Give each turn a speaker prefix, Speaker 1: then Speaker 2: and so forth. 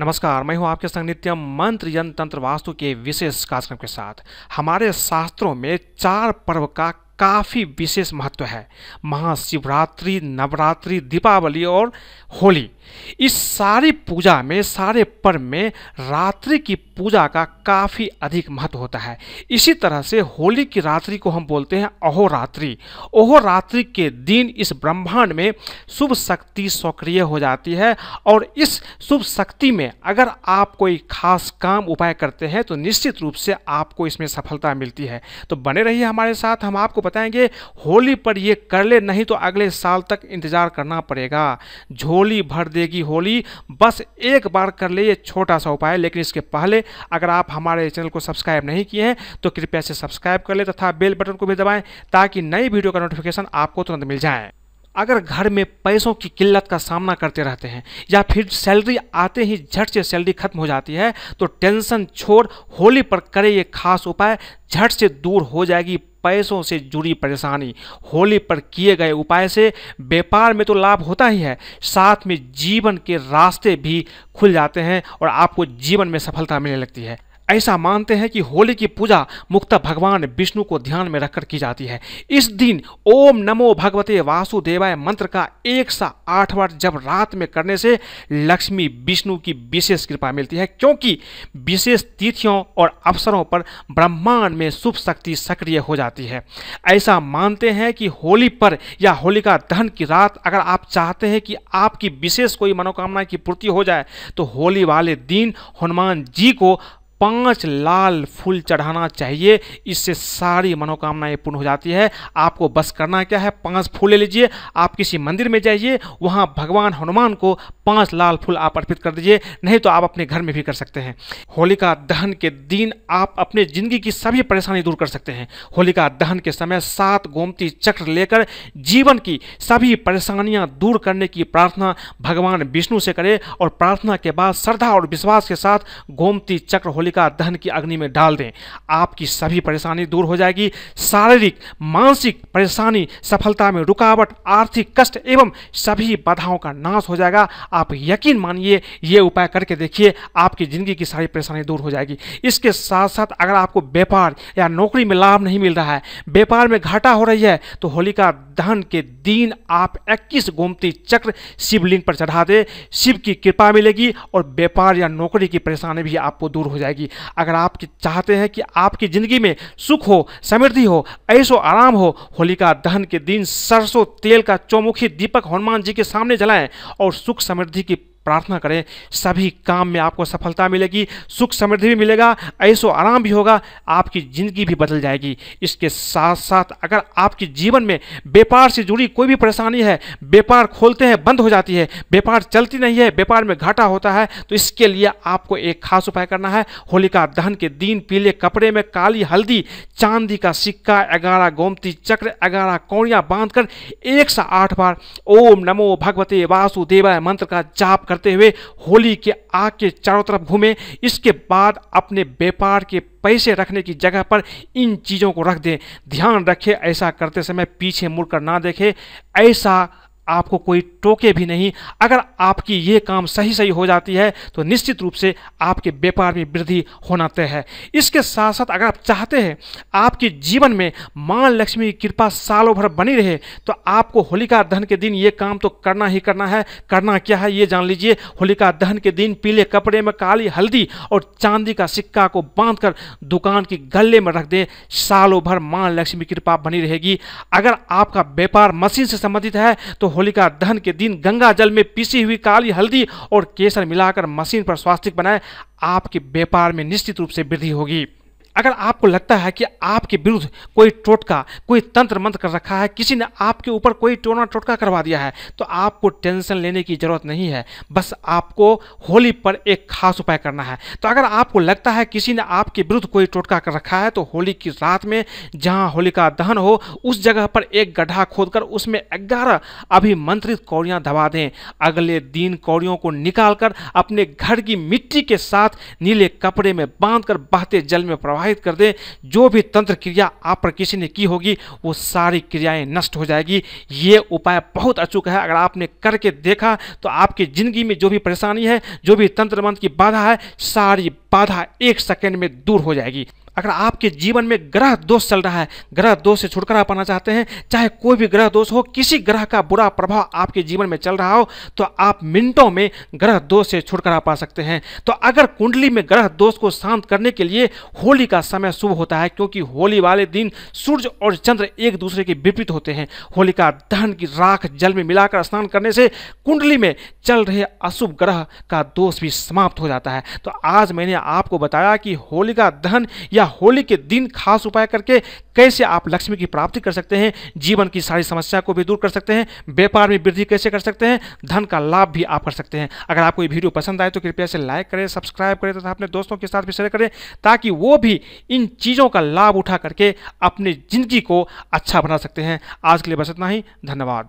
Speaker 1: नमस्कार मैं हूं आपके संग नित्यम मंत्र यंत्र तंत्र वास्तु के विशेष कार्यक्रम के साथ हमारे शास्त्रों में चार पर्व का काफ़ी विशेष महत्व है महाशिवरात्रि नवरात्रि दीपावली और होली इस सारी पूजा में सारे पर्व में रात्रि की पूजा का काफ़ी अधिक महत्व होता है इसी तरह से होली की रात्रि को हम बोलते हैं अहोरात्रि अहोरात्रि के दिन इस ब्रह्मांड में शुभ शक्ति सक्रिय हो जाती है और इस शुभ शक्ति में अगर आप कोई खास काम उपाय करते हैं तो निश्चित रूप से आपको इसमें सफलता मिलती है तो बने रहिए हमारे साथ हम आपको बताएंगे होली पर ये कर ले नहीं तो अगले साल तक इंतज़ार करना पड़ेगा झोली भर देगी होली बस एक बार कर ले ये छोटा सा उपाय लेकिन इसके पहले अगर आप हमारे चैनल को सब्सक्राइब नहीं किए हैं तो कृपया से सब्सक्राइब कर ले तथा बेल बटन को भी दबाएं ताकि नई वीडियो का नोटिफिकेशन आपको तुरंत मिल जाए अगर घर में पैसों की किल्लत का सामना करते रहते हैं या फिर सैलरी आते ही झट से सैलरी खत्म हो जाती है तो टेंशन छोड़ होली पर करें ये खास उपाय झट से दूर हो जाएगी पैसों से जुड़ी परेशानी होली पर किए गए उपाय से व्यापार में तो लाभ होता ही है साथ में जीवन के रास्ते भी खुल जाते हैं और आपको जीवन में सफलता मिलने लगती है ऐसा मानते हैं कि होली की पूजा मुक्त भगवान विष्णु को ध्यान में रखकर की जाती है इस दिन ओम नमो भगवते वासुदेवाय मंत्र का एक सा आठ बार जब रात में करने से लक्ष्मी विष्णु की विशेष कृपा मिलती है क्योंकि विशेष तिथियों और अवसरों पर ब्रह्मांड में शुभ शक्ति सक्रिय हो जाती है ऐसा मानते हैं कि होली पर या होलिका दहन की रात अगर आप चाहते हैं कि आपकी विशेष कोई मनोकामना की पूर्ति हो जाए तो होली वाले दिन हनुमान जी को पांच लाल फूल चढ़ाना चाहिए इससे सारी मनोकामनाएं पूर्ण हो जाती है आपको बस करना क्या है पांच फूल ले लीजिए आप किसी मंदिर में जाइए वहाँ भगवान हनुमान को पांच लाल फूल आप अर्पित कर दीजिए नहीं तो आप अपने घर में भी कर सकते हैं होलिका दहन के दिन आप अपने जिंदगी की सभी परेशानी दूर कर सकते हैं होलिका दहन के समय सात गोमती चक्र लेकर जीवन की सभी परेशानियां दूर करने की प्रार्थना भगवान विष्णु से करें और प्रार्थना के बाद श्रद्धा और विश्वास के साथ गोमती चक्र होली का दहन की अग्नि में डाल दें आपकी सभी परेशानी दूर हो जाएगी शारीरिक मानसिक परेशानी सफलता में रुकावट आर्थिक कष्ट एवं सभी बाधाओं का नाश हो जाएगा आप यकीन मानिए ये उपाय करके देखिए आपकी ज़िंदगी की सारी परेशानी दूर हो जाएगी इसके साथ साथ अगर आपको व्यापार या नौकरी में लाभ नहीं मिल रहा है व्यापार में घाटा हो रही है तो होलिका दहन के दिन आप 21 गोमती चक्र शिवलिंग पर चढ़ा दे शिव की कृपा मिलेगी और व्यापार या नौकरी की परेशानी भी आपको दूर हो जाएगी जाएगी अगर आप चाहते हैं कि आपकी ज़िंदगी में सुख हो समृद्धि हो ऐसो आराम हो होलिका दहन के दिन सरसों तेल का चौमुखी दीपक हनुमान जी के सामने जलाएं और सुख समृद्धि की प्रार्थना करें सभी काम में आपको सफलता मिलेगी सुख समृद्धि भी मिलेगा ऐसो आराम भी होगा आपकी ज़िंदगी भी बदल जाएगी इसके साथ साथ अगर आपके जीवन में व्यापार से जुड़ी कोई भी परेशानी है व्यापार खोलते हैं बंद हो जाती है व्यापार चलती नहीं है व्यापार में घाटा होता है तो इसके लिए आपको एक खास उपाय करना है होलिका दहन के दिन पीले कपड़े में काली हल्दी चांदी का सिक्का ग्यारह गोमती चक्र ग्यारह कौड़ियाँ बांधकर एक से आठ बार ओम नमो भगवते वासुदेवाय मंत्र का जाप करते हुए होली के आग के चारों तरफ घूमे इसके बाद अपने व्यापार के पैसे रखने की जगह पर इन चीज़ों को रख दें ध्यान रखें ऐसा करते समय पीछे मुड़कर ना देखें ऐसा आपको कोई टोके भी नहीं अगर आपकी ये काम सही सही हो जाती है तो निश्चित रूप से आपके व्यापार में वृद्धि होना तय है इसके साथ साथ अगर आप चाहते हैं आपके जीवन में मां लक्ष्मी की कृपा सालों भर बनी रहे तो आपको होलिका दहन के दिन ये काम तो करना ही करना है करना क्या है ये जान लीजिए होलिका दहन के दिन पीले कपड़े में काली हल्दी और चांदी का सिक्का को कर दुकान के गले में रख दें सालों भर मां लक्ष्मी कृपा बनी रहेगी अगर आपका व्यापार मशीन से संबंधित है तो होलिका दहन के दिन गंगा जल में पीसी हुई काली हल्दी और केसर मिलाकर मशीन पर स्वास्तिक बनाए आपके व्यापार में निश्चित रूप से वृद्धि होगी अगर आपको लगता है कि आपके विरुद्ध कोई टोटका कोई तंत्र मंत्र कर रखा है किसी ने आपके ऊपर कोई टोना टोटका करवा दिया है तो आपको टेंशन लेने की ज़रूरत नहीं है बस आपको होली पर एक खास उपाय करना है तो अगर आपको लगता है किसी ने आपके विरुद्ध कोई टोटका कर रखा है तो होली की रात में जहाँ होलिका दहन हो उस जगह पर एक गड्ढा खोद उसमें ग्यारह अभिमंत्रित कौड़ियाँ दबा दें अगले दिन कौड़ियों को निकाल अपने घर की मिट्टी के साथ नीले कपड़े में बांध बहते जल में प्रवाह समाहित कर दें जो भी तंत्र क्रिया आप पर किसी ने की होगी वो सारी क्रियाएं नष्ट हो जाएगी ये उपाय बहुत अचूक है अगर आपने करके देखा तो आपकी ज़िंदगी में जो भी परेशानी है जो भी तंत्र मंत्र की बाधा है सारी बाधा एक सेकेंड में दूर हो जाएगी अगर आपके जीवन में ग्रह दोष चल रहा है ग्रह दोष से छुटकारा पाना चाहते हैं चाहे कोई भी ग्रह दोष हो किसी ग्रह का बुरा प्रभाव आपके जीवन में चल रहा हो तो आप मिनटों में ग्रह दोष से छुटकारा पा सकते हैं तो अगर कुंडली में ग्रह दोष को शांत करने के लिए होली का समय शुभ होता है क्योंकि होली वाले दिन सूर्य और चंद्र एक दूसरे के विपरीत होते हैं होलिका दहन की राख जल में मिलाकर स्नान करने से कुंडली में चल रहे अशुभ ग्रह का दोष भी समाप्त हो जाता है तो आज मैंने आपको बताया कि होलिका दहन या या होली के दिन खास उपाय करके कैसे आप लक्ष्मी की प्राप्ति कर सकते हैं जीवन की सारी समस्या को भी दूर कर सकते हैं व्यापार में वृद्धि कैसे कर सकते हैं धन का लाभ भी आप कर सकते हैं अगर आपको ये वीडियो पसंद आए तो कृपया से लाइक करें सब्सक्राइब करें तथा तो अपने दोस्तों के साथ भी शेयर करें ताकि वो भी इन चीज़ों का लाभ उठा करके अपनी ज़िंदगी को अच्छा बना सकते हैं आज के लिए बस इतना ही धन्यवाद